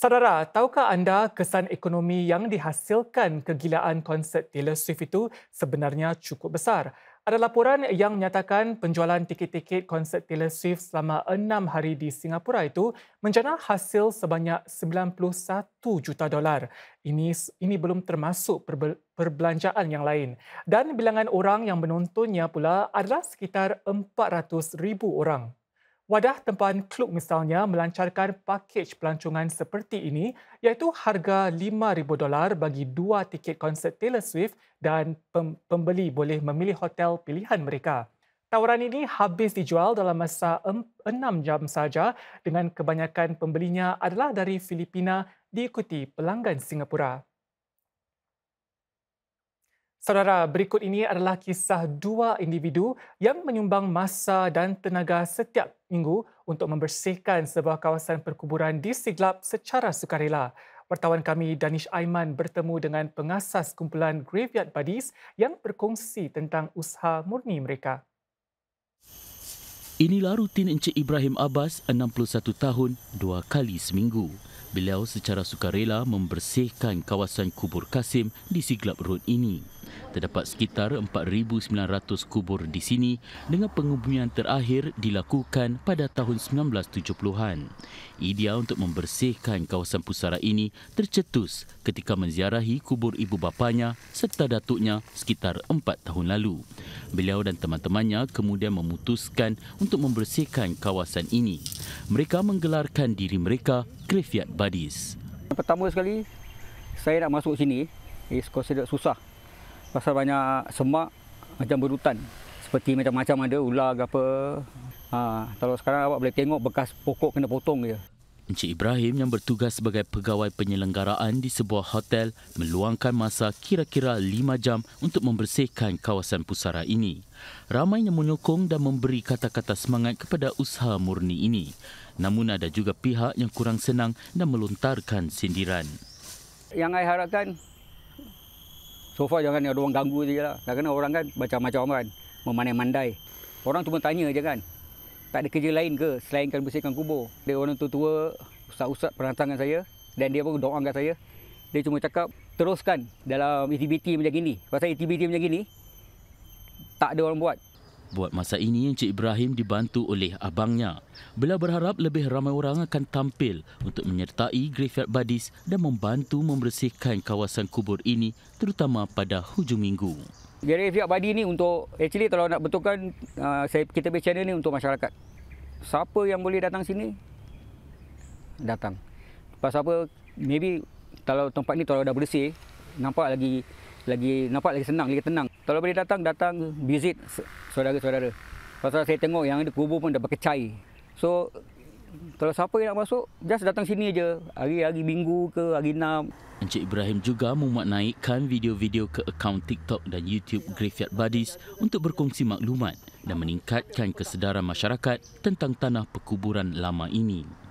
Saudara, tahukah anda kesan ekonomi yang dihasilkan kegilaan konsert Taylor Swift itu sebenarnya cukup besar? Ada laporan yang menyatakan penjualan tiket-tiket konsert Taylor Swift selama enam hari di Singapura itu menjana hasil sebanyak 91 juta dolar. Ini ini belum termasuk perbelanjaan yang lain. Dan bilangan orang yang menontonnya pula adalah sekitar 400 ribu orang. Wadah Tempahan Klub misalnya melancarkan pakej pelancongan seperti ini iaitu harga $5,000 bagi dua tiket konsert Taylor Swift dan pembeli boleh memilih hotel pilihan mereka. Tawaran ini habis dijual dalam masa 6 jam saja dengan kebanyakan pembelinya adalah dari Filipina diikuti pelanggan Singapura. Saudara, berikut ini adalah kisah dua individu yang menyumbang masa dan tenaga setiap minggu untuk membersihkan sebuah kawasan perkuburan di Siglap secara sukarela. Wartawan kami Danish Aiman bertemu dengan pengasas kumpulan Graveyard Buddies yang berkongsi tentang usaha murni mereka. Inilah rutin Encik Ibrahim Abbas, 61 tahun, dua kali seminggu. Beliau secara sukarela membersihkan kawasan kubur Kasim di Siglap Road ini. Terdapat sekitar 4,900 kubur di sini dengan pengumuman terakhir dilakukan pada tahun 1970-an. Idea untuk membersihkan kawasan pusara ini tercetus ketika menziarahi kubur ibu bapanya serta datuknya sekitar 4 tahun lalu. Beliau dan teman-temannya kemudian memutuskan untuk membersihkan kawasan ini. Mereka menggelarkan diri mereka Graveyard Buddies. Pertama sekali, saya nak masuk sini. It's eh, considered susah pasal banyak semak macam berhutan seperti macam-macam ada ular ke apa ha, kalau sekarang awak boleh tengok bekas pokok kena potong je Encik Ibrahim yang bertugas sebagai pegawai penyelenggaraan di sebuah hotel meluangkan masa kira-kira 5 jam untuk membersihkan kawasan pusara ini. Ramai yang menyokong dan memberi kata-kata semangat kepada usaha murni ini. Namun ada juga pihak yang kurang senang dan melontarkan sindiran. Yang saya harapkan So far jangan ada orang ganggu je lah. Kadang-kadang orang kan baca macam-macam kan. Memandai-mandai. Orang cuma tanya je kan. Tak ada kerja lain ke selain kan bersihkan kubur. Dia orang tua-tua, ustaz-ustaz pernah saya. Dan dia pun doa kat saya. Dia cuma cakap, teruskan dalam ITBT e macam gini. Pasal ITBT e macam gini, tak ada orang buat. Buat masa ini, Encik Ibrahim dibantu oleh abangnya. Beliau berharap lebih ramai orang akan tampil untuk menyertai graveyard badis dan membantu membersihkan kawasan kubur ini terutama pada hujung minggu. Graveyard badi ini untuk, actually kalau nak betulkan, uh, kita punya channel ini untuk masyarakat. Siapa yang boleh datang sini, datang. Pasal apa, maybe kalau tempat ini kalau dah bersih, nampak lagi lagi nampak lagi senang, lagi tenang. Kalau boleh datang, datang visit saudara-saudara. Pasal saya tengok yang ada kubur pun dah berkecai. So, kalau siapa yang nak masuk, just datang sini aja. Hari-hari minggu ke, hari enam. Encik Ibrahim juga memuat naikkan video-video ke akaun TikTok dan YouTube Graveyard Buddies untuk berkongsi maklumat dan meningkatkan kesedaran masyarakat tentang tanah perkuburan lama ini.